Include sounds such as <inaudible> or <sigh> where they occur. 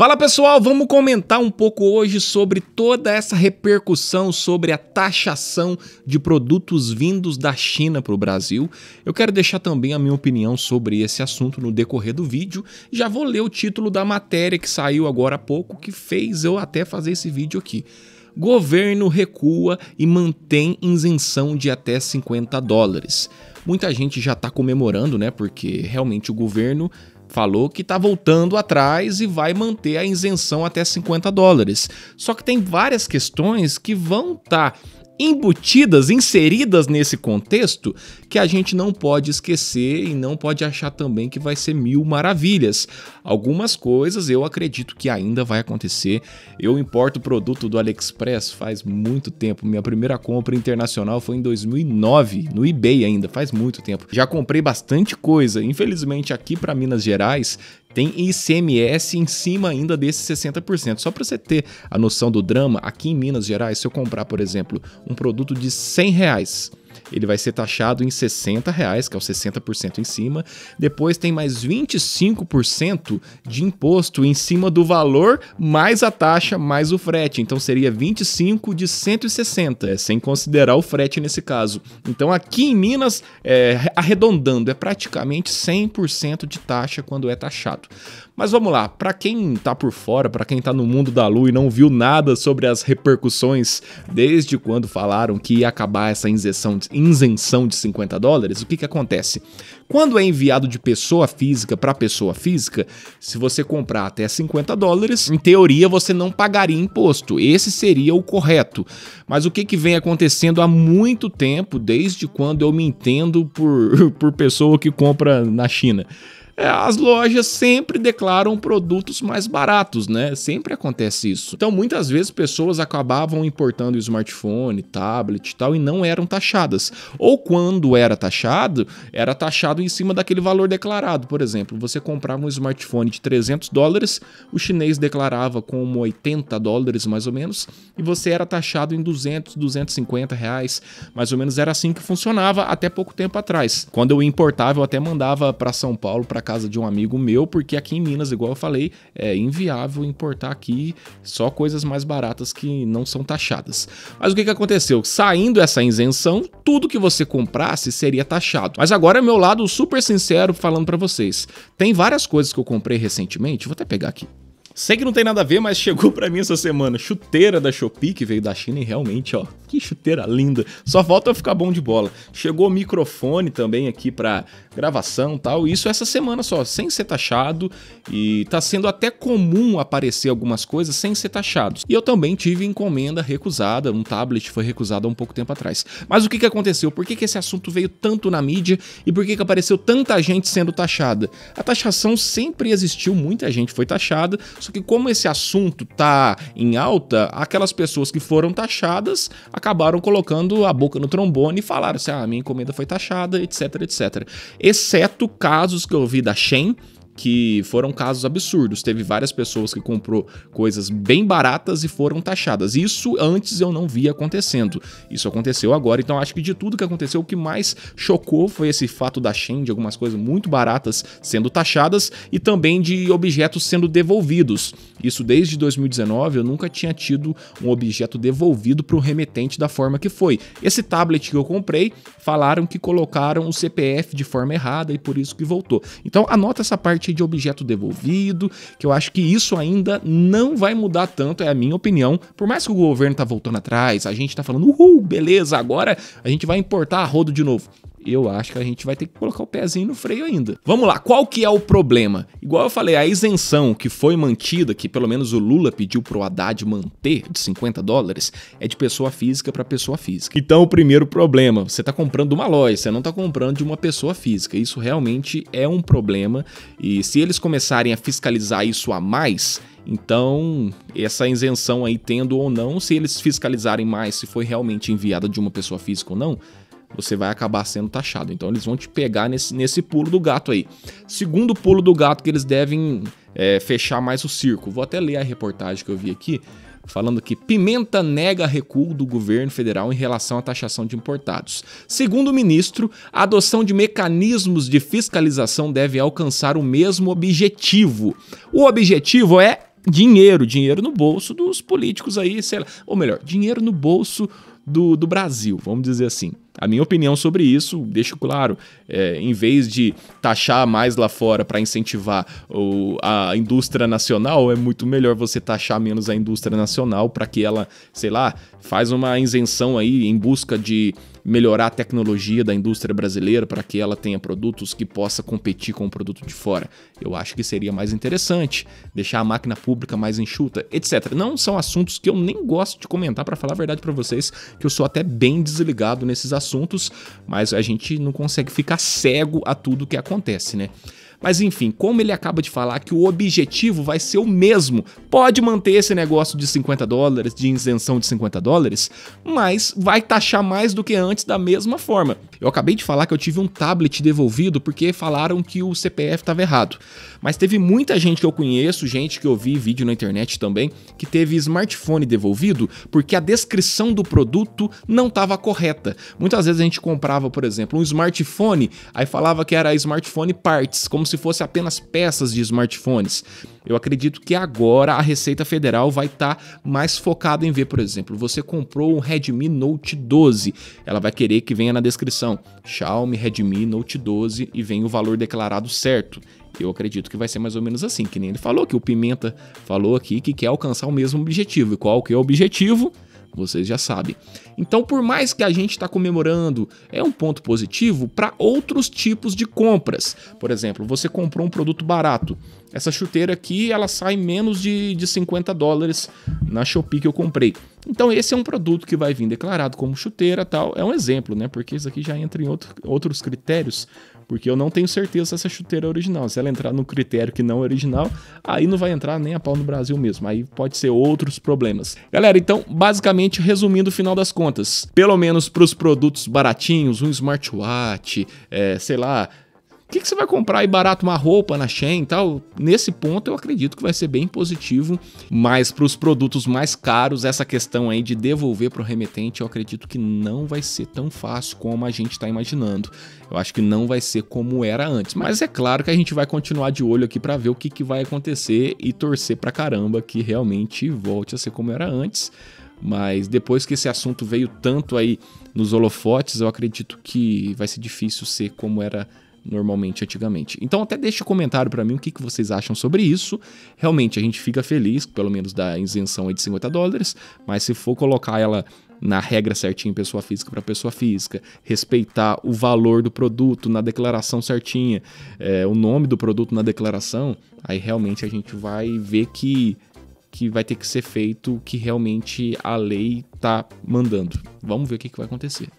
Fala pessoal, vamos comentar um pouco hoje sobre toda essa repercussão sobre a taxação de produtos vindos da China para o Brasil. Eu quero deixar também a minha opinião sobre esse assunto no decorrer do vídeo. Já vou ler o título da matéria que saiu agora há pouco, que fez eu até fazer esse vídeo aqui. Governo recua e mantém isenção de até 50 dólares. Muita gente já está comemorando, né? Porque realmente o governo falou que está voltando atrás e vai manter a isenção até 50 dólares. Só que tem várias questões que vão estar. Tá embutidas, inseridas nesse contexto, que a gente não pode esquecer e não pode achar também que vai ser mil maravilhas. Algumas coisas eu acredito que ainda vai acontecer. Eu importo produto do AliExpress faz muito tempo. Minha primeira compra internacional foi em 2009, no eBay ainda, faz muito tempo. Já comprei bastante coisa. Infelizmente aqui para Minas Gerais tem ICMS em cima ainda desses 60%. Só para você ter a noção do drama, aqui em Minas Gerais, se eu comprar, por exemplo, um produto de 100 reais ele vai ser taxado em 60 reais, que é o 60% em cima. Depois tem mais 25% de imposto em cima do valor, mais a taxa, mais o frete. Então seria 25 de 160, é, sem considerar o frete nesse caso. Então aqui em Minas, é, arredondando, é praticamente 100% de taxa quando é taxado. Mas vamos lá, para quem está por fora, para quem está no mundo da lua e não viu nada sobre as repercussões desde quando falaram que ia acabar essa isenção, de isenção de 50 dólares, o que, que acontece? Quando é enviado de pessoa física para pessoa física, se você comprar até 50 dólares, em teoria você não pagaria imposto. Esse seria o correto. Mas o que, que vem acontecendo há muito tempo, desde quando eu me entendo por, <laughs> por pessoa que compra na China? É, as lojas sempre declaram produtos mais baratos, né? Sempre acontece isso. Então, muitas vezes pessoas acabavam importando smartphone, tablet e tal e não eram taxadas. Ou quando era taxado, era taxado em cima daquele valor declarado. Por exemplo, você comprava um smartphone de 300 dólares, o chinês declarava como 80 dólares mais ou menos, e você era taxado em 200, 250 reais. Mais ou menos era assim que funcionava até pouco tempo atrás. Quando eu importava, eu até mandava para São Paulo, para casa de um amigo meu, porque aqui em Minas, igual eu falei, é inviável importar aqui só coisas mais baratas que não são taxadas. Mas o que, que aconteceu? Saindo essa isenção, tudo que você comprasse seria taxado. Mas agora é meu lado super sincero falando para vocês. Tem várias coisas que eu comprei recentemente, vou até pegar aqui. Sei que não tem nada a ver, mas chegou para mim essa semana. Chuteira da Shopee, que veio da China e realmente, ó, que chuteira linda. Só falta eu ficar bom de bola. Chegou microfone também aqui para gravação tal. Isso essa semana só, sem ser taxado. E tá sendo até comum aparecer algumas coisas sem ser taxados. E eu também tive encomenda recusada. Um tablet foi recusado há um pouco tempo atrás. Mas o que, que aconteceu? Por que, que esse assunto veio tanto na mídia? E por que, que apareceu tanta gente sendo taxada? A taxação sempre existiu, muita gente foi taxada. Só isso que, como esse assunto tá em alta, aquelas pessoas que foram taxadas acabaram colocando a boca no trombone e falaram assim: ah, minha encomenda foi taxada, etc, etc. Exceto casos que eu vi da Shen que foram casos absurdos. Teve várias pessoas que comprou coisas bem baratas e foram taxadas. Isso antes eu não via acontecendo. Isso aconteceu agora, então acho que de tudo que aconteceu, o que mais chocou foi esse fato da Shen de algumas coisas muito baratas sendo taxadas e também de objetos sendo devolvidos. Isso desde 2019 eu nunca tinha tido um objeto devolvido para o remetente da forma que foi. Esse tablet que eu comprei, falaram que colocaram o CPF de forma errada e por isso que voltou. Então anota essa parte de objeto devolvido, que eu acho que isso ainda não vai mudar tanto, é a minha opinião. Por mais que o governo tá voltando atrás, a gente tá falando, uhul, beleza, agora a gente vai importar a rodo de novo eu acho que a gente vai ter que colocar o pezinho no freio ainda. Vamos lá, qual que é o problema? Igual eu falei, a isenção que foi mantida, que pelo menos o Lula pediu pro Haddad manter de 50 dólares, é de pessoa física para pessoa física. Então, o primeiro problema, você tá comprando uma loja, você não tá comprando de uma pessoa física. Isso realmente é um problema e se eles começarem a fiscalizar isso a mais, então, essa isenção aí tendo ou não, se eles fiscalizarem mais se foi realmente enviada de uma pessoa física ou não, você vai acabar sendo taxado. Então eles vão te pegar nesse, nesse pulo do gato aí. Segundo pulo do gato que eles devem é, fechar mais o circo. Vou até ler a reportagem que eu vi aqui, falando que Pimenta nega recuo do governo federal em relação à taxação de importados. Segundo o ministro, a adoção de mecanismos de fiscalização deve alcançar o mesmo objetivo. O objetivo é dinheiro, dinheiro no bolso dos políticos aí, sei lá, ou melhor, dinheiro no bolso do, do Brasil, vamos dizer assim. A minha opinião sobre isso, deixo claro, é, em vez de taxar mais lá fora para incentivar o, a indústria nacional, é muito melhor você taxar menos a indústria nacional para que ela, sei lá, faz uma isenção aí em busca de melhorar a tecnologia da indústria brasileira para que ela tenha produtos que possa competir com o produto de fora. Eu acho que seria mais interessante deixar a máquina pública mais enxuta, etc. Não são assuntos que eu nem gosto de comentar para falar a verdade para vocês, que eu sou até bem desligado nesses assuntos, mas a gente não consegue ficar cego a tudo que acontece, né? Mas enfim, como ele acaba de falar que o objetivo vai ser o mesmo, pode manter esse negócio de 50 dólares, de isenção de 50 dólares, mas vai taxar mais do que antes da mesma forma. Eu acabei de falar que eu tive um tablet devolvido porque falaram que o CPF estava errado. Mas teve muita gente que eu conheço, gente que eu vi vídeo na internet também, que teve smartphone devolvido porque a descrição do produto não estava correta. Muitas vezes a gente comprava, por exemplo, um smartphone, aí falava que era smartphone parts, como se fosse apenas peças de smartphones. Eu acredito que agora a Receita Federal vai estar tá mais focada em ver, por exemplo, você comprou um Redmi Note 12, ela vai querer que venha na descrição Xiaomi Redmi Note 12 e venha o valor declarado certo. Eu acredito que vai ser mais ou menos assim, que nem ele falou, que o Pimenta falou aqui que quer alcançar o mesmo objetivo. E qual que é o objetivo? vocês já sabem. Então, por mais que a gente está comemorando, é um ponto positivo para outros tipos de compras. Por exemplo, você comprou um produto barato. Essa chuteira aqui, ela sai menos de, de 50 dólares na Shopee que eu comprei. Então esse é um produto que vai vir declarado como chuteira tal. É um exemplo, né? Porque isso aqui já entra em outro, outros critérios, porque eu não tenho certeza se essa é chuteira é original. Se ela entrar no critério que não é original, aí não vai entrar nem a pau no Brasil mesmo. Aí pode ser outros problemas. Galera, então basicamente resumindo o final das contas, pelo menos para os produtos baratinhos, um smartwatch, é, sei lá o que, que, você vai comprar aí barato? Uma roupa na Shein e tal? Nesse ponto eu acredito que vai ser bem positivo, mas para os produtos mais caros, essa questão aí de devolver para o remetente, eu acredito que não vai ser tão fácil como a gente está imaginando. Eu acho que não vai ser como era antes, mas é claro que a gente vai continuar de olho aqui para ver o que, que vai acontecer e torcer para caramba que realmente volte a ser como era antes. Mas depois que esse assunto veio tanto aí nos holofotes, eu acredito que vai ser difícil ser como era antes normalmente antigamente. Então até deixe um comentário para mim o que, que vocês acham sobre isso. Realmente a gente fica feliz, pelo menos da isenção de 50 dólares, mas se for colocar ela na regra certinha pessoa física para pessoa física, respeitar o valor do produto na declaração certinha, é, o nome do produto na declaração, aí realmente a gente vai ver que que vai ter que ser feito o que realmente a lei está mandando. Vamos ver o que, que vai acontecer.